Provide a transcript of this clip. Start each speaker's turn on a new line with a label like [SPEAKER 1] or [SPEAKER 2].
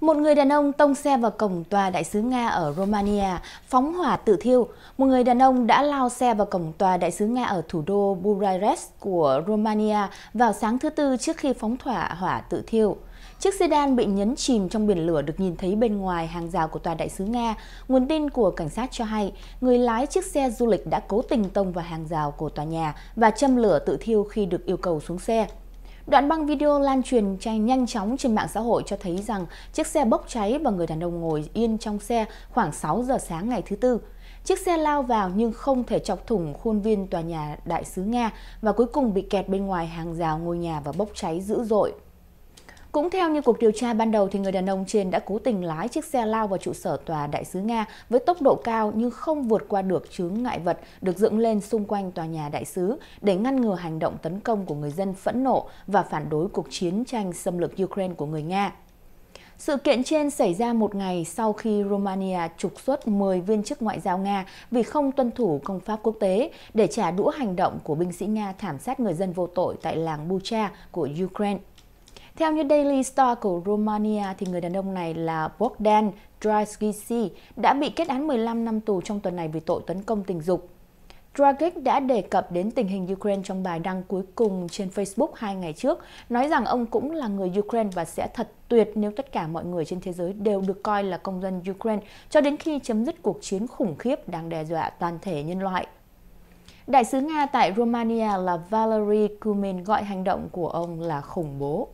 [SPEAKER 1] Một người đàn ông tông xe vào cổng tòa đại sứ Nga ở Romania, phóng hỏa tự thiêu. Một người đàn ông đã lao xe vào cổng tòa đại sứ Nga ở thủ đô Bucharest của Romania vào sáng thứ Tư trước khi phóng thỏa hỏa tự thiêu. Chiếc sedan bị nhấn chìm trong biển lửa được nhìn thấy bên ngoài hàng rào của tòa đại sứ Nga. Nguồn tin của cảnh sát cho hay, người lái chiếc xe du lịch đã cố tình tông vào hàng rào của tòa nhà và châm lửa tự thiêu khi được yêu cầu xuống xe. Đoạn băng video lan truyền nhanh chóng trên mạng xã hội cho thấy rằng chiếc xe bốc cháy và người đàn ông ngồi yên trong xe khoảng 6 giờ sáng ngày thứ Tư. Chiếc xe lao vào nhưng không thể chọc thủng khuôn viên tòa nhà Đại sứ Nga và cuối cùng bị kẹt bên ngoài hàng rào ngôi nhà và bốc cháy dữ dội. Cũng theo như cuộc điều tra ban đầu thì người đàn ông trên đã cố tình lái chiếc xe lao vào trụ sở tòa đại sứ Nga với tốc độ cao nhưng không vượt qua được chướng ngại vật được dựng lên xung quanh tòa nhà đại sứ để ngăn ngừa hành động tấn công của người dân phẫn nộ và phản đối cuộc chiến tranh xâm lược Ukraine của người Nga. Sự kiện trên xảy ra một ngày sau khi Romania trục xuất 10 viên chức ngoại giao Nga vì không tuân thủ công pháp quốc tế để trả đũa hành động của binh sĩ Nga thảm sát người dân vô tội tại làng Bucha của Ukraine. Theo như Daily Star của Romania, thì người đàn ông này là Bogdan Draghici đã bị kết án 15 năm tù trong tuần này vì tội tấn công tình dục. Dragic đã đề cập đến tình hình Ukraine trong bài đăng cuối cùng trên Facebook hai ngày trước, nói rằng ông cũng là người Ukraine và sẽ thật tuyệt nếu tất cả mọi người trên thế giới đều được coi là công dân Ukraine cho đến khi chấm dứt cuộc chiến khủng khiếp đang đe dọa toàn thể nhân loại. Đại sứ Nga tại Romania là Valery Kumin gọi hành động của ông là khủng bố.